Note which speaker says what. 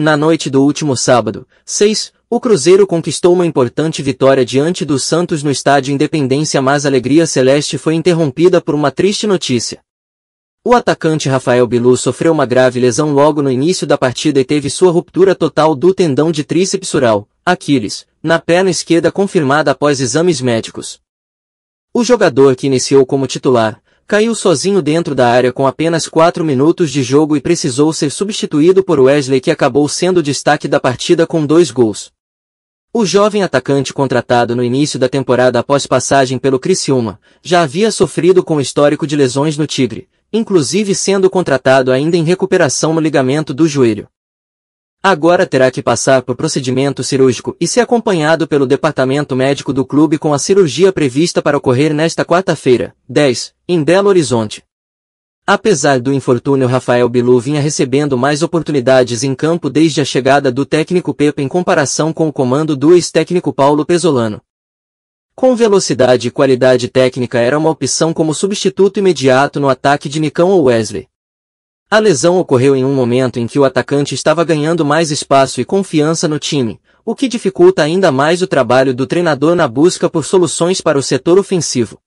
Speaker 1: Na noite do último sábado, 6, o Cruzeiro conquistou uma importante vitória diante do Santos no estádio Independência mas a alegria celeste foi interrompida por uma triste notícia. O atacante Rafael Bilu sofreu uma grave lesão logo no início da partida e teve sua ruptura total do tendão de tríceps oral, Aquiles, na perna esquerda confirmada após exames médicos. O jogador que iniciou como titular, Caiu sozinho dentro da área com apenas 4 minutos de jogo e precisou ser substituído por Wesley que acabou sendo o destaque da partida com dois gols. O jovem atacante contratado no início da temporada após passagem pelo Criciúma, já havia sofrido com histórico de lesões no Tigre, inclusive sendo contratado ainda em recuperação no ligamento do joelho. Agora terá que passar por procedimento cirúrgico e ser acompanhado pelo departamento médico do clube com a cirurgia prevista para ocorrer nesta quarta-feira, 10, em Belo Horizonte. Apesar do infortúnio Rafael Bilu vinha recebendo mais oportunidades em campo desde a chegada do técnico Pepe em comparação com o comando do ex-técnico Paulo Pesolano. Com velocidade e qualidade técnica era uma opção como substituto imediato no ataque de Nicão ou Wesley. A lesão ocorreu em um momento em que o atacante estava ganhando mais espaço e confiança no time, o que dificulta ainda mais o trabalho do treinador na busca por soluções para o setor ofensivo.